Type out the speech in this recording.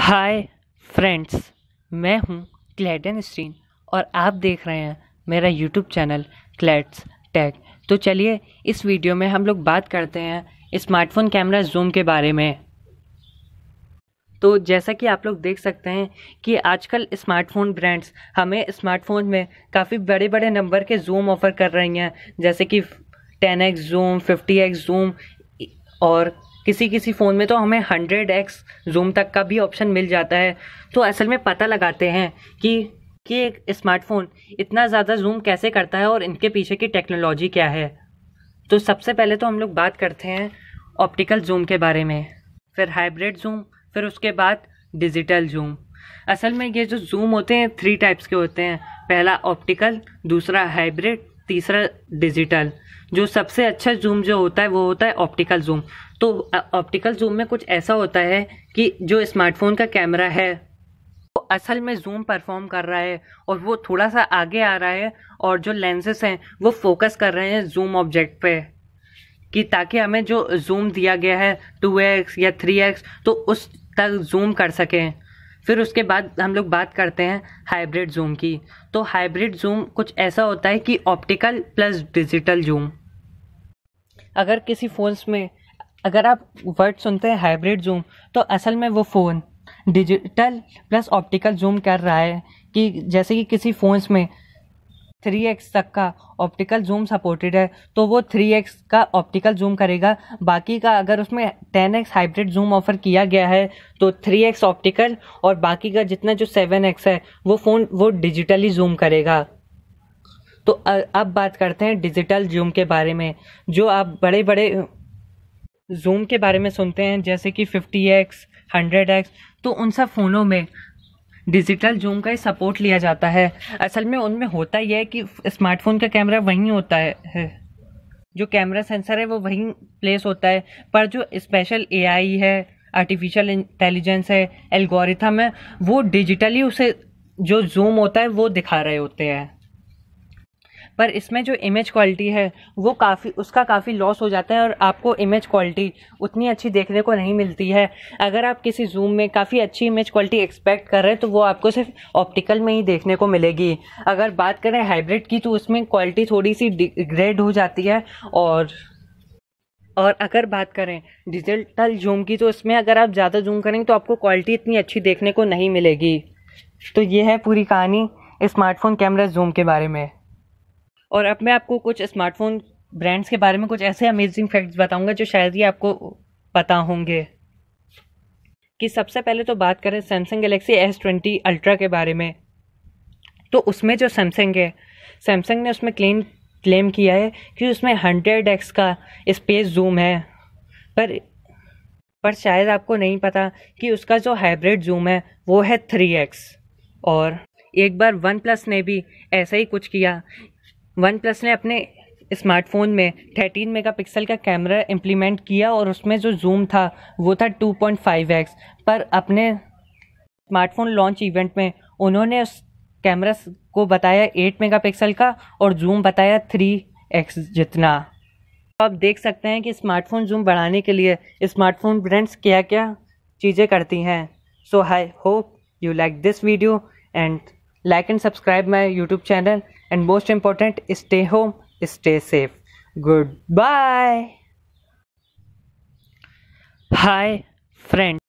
hi friends मैं हूं क्लेडन स्ट्रीन और आप देख रहे हैं मेरा यूट्यूब चैनल क्लेट्स टैग तो चलिए इस वीडियो में हम लोग बात करते हैं स्मार्टफोन कैमरा जूम के बारे में तो जैसा कि आप लोग देख सकते हैं कि आजकल स्मार्टफोन ब्रांड्स हमें स्मार्टफोन में काफ़ी बड़े बड़े नंबर के जूम ऑफ़र कर रही हैं जैसे कि ten x zoom fifty x zoom और किसी किसी फ़ोन में तो हमें हंड्रेड एक्स जूम तक का भी ऑप्शन मिल जाता है तो असल में पता लगाते हैं कि कि एक स्मार्टफ़ोन इतना ज़्यादा जूम कैसे करता है और इनके पीछे की टेक्नोलॉजी क्या है तो सबसे पहले तो हम लोग बात करते हैं ऑप्टिकल जूम के बारे में फिर हाइब्रिड जूम फिर उसके बाद डिजिटल जूम असल में ये जो जूम होते हैं थ्री टाइप्स के होते हैं पहला ऑप्टिकल दूसरा हाइब्रिड तीसरा डिजिटल जो सबसे अच्छा जूम जो होता है वो होता है ऑप्टिकल जूम तो ऑप्टिकल जूम में कुछ ऐसा होता है कि जो स्मार्टफोन का कैमरा है वो असल में जूम परफॉर्म कर रहा है और वो थोड़ा सा आगे आ रहा है और जो लेंसेस हैं वो फोकस कर रहे हैं जूम ऑब्जेक्ट पे कि ताकि हमें जो जूम दिया गया है टू एक्स या थ्री एक्स तो उस तक जूम कर सकें फिर उसके बाद हम लोग बात करते हैं हाइब्रिड जूम की तो हाइब्रिड जूम कुछ ऐसा होता है कि ऑप्टिकल प्लस डिजिटल जूम अगर किसी फ़ोन्स में अगर आप वर्ड सुनते हैं हाइब्रिड जूम तो असल में वो phone digital plus optical zoom कर रहा है कि जैसे कि किसी फ़ोन्स में थ्री एक्स तक का ऑप्टिकल जूम सपोर्टेड है तो वो थ्री एक्स का ऑप्टिकल जूम करेगा बाकी का अगर उसमें ten x hybrid zoom offer किया गया है तो थ्री एक्स ऑप्टिकल और बाकी का जितना जो सेवन एक्स है वो फ़ोन वो डिजिटली जूम करेगा तो अब बात करते हैं डिजिटल जूम के बारे में जो आप बड़े बड़े जूम के बारे में सुनते हैं जैसे कि फिफ्टी एक्स हंड्रेड एक्स तो उन सब फ़ोनों में डिजिटल जूम का ही सपोर्ट लिया जाता है असल में उनमें होता यह है कि स्मार्टफोन का कैमरा वहीं होता है जो कैमरा सेंसर है वो वहीं प्लेस होता है पर जो स्पेशल एआई है आर्टिफिशियल इंटेलिजेंस है एल्गोरिथम है वो डिजिटली उसे जो जूम होता है वो दिखा रहे होते हैं पर इसमें जो इमेज क्वालिटी है वो काफ़ी उसका काफ़ी लॉस हो जाता है और आपको इमेज क्वालिटी उतनी अच्छी देखने को नहीं मिलती है अगर आप किसी जूम में काफ़ी अच्छी इमेज क्वालिटी एक्सपेक्ट कर रहे हैं तो वो आपको सिर्फ ऑप्टिकल में ही देखने को मिलेगी अगर बात करें हाइब्रिड की तो उसमें क्वालिटी थोड़ी सी डिग्रेड हो जाती है और और अगर बात करें डिजिटल जूम की तो इसमें अगर आप ज़्यादा जूम करेंगे तो आपको क्वालिटी इतनी अच्छी देखने को नहीं मिलेगी तो ये है पूरी कहानी स्मार्टफोन कैमरा जूम के बारे में और अब मैं आपको कुछ स्मार्टफोन ब्रांड्स के बारे में कुछ ऐसे अमेजिंग फैक्ट्स बताऊंगा जो शायद ही आपको पता होंगे कि सबसे पहले तो बात करें Samsung Galaxy S twenty Ultra के बारे में तो उसमें जो सैमसंग है सैमसंग ने उसमें क्लेम क्लेम किया है कि उसमें हंड्रेड एक्स का स्पेस जूम है पर पर शायद आपको नहीं पता कि उसका जो हाइब्रिड जूम है वो है थ्री एक्स और एक बार वन प्लस ने भी ऐसा ही कुछ किया वन प्लस ने अपने स्मार्टफोन में 13 मेगापिक्सल का कैमरा इम्प्लीमेंट किया और उसमें जो जूम था वो था 2.5x पर अपने स्मार्टफोन लॉन्च इवेंट में उन्होंने उस कैमरा को बताया 8 मेगापिक्सल का और जूम बताया 3x जितना तो आप देख सकते हैं कि स्मार्टफोन जूम बढ़ाने के लिए स्मार्टफोन ब्रांड्स क्या क्या चीज़ें करती हैं so I hope you like this video and like and subscribe my YouTube channel and most important stay home stay safe goodbye hi friend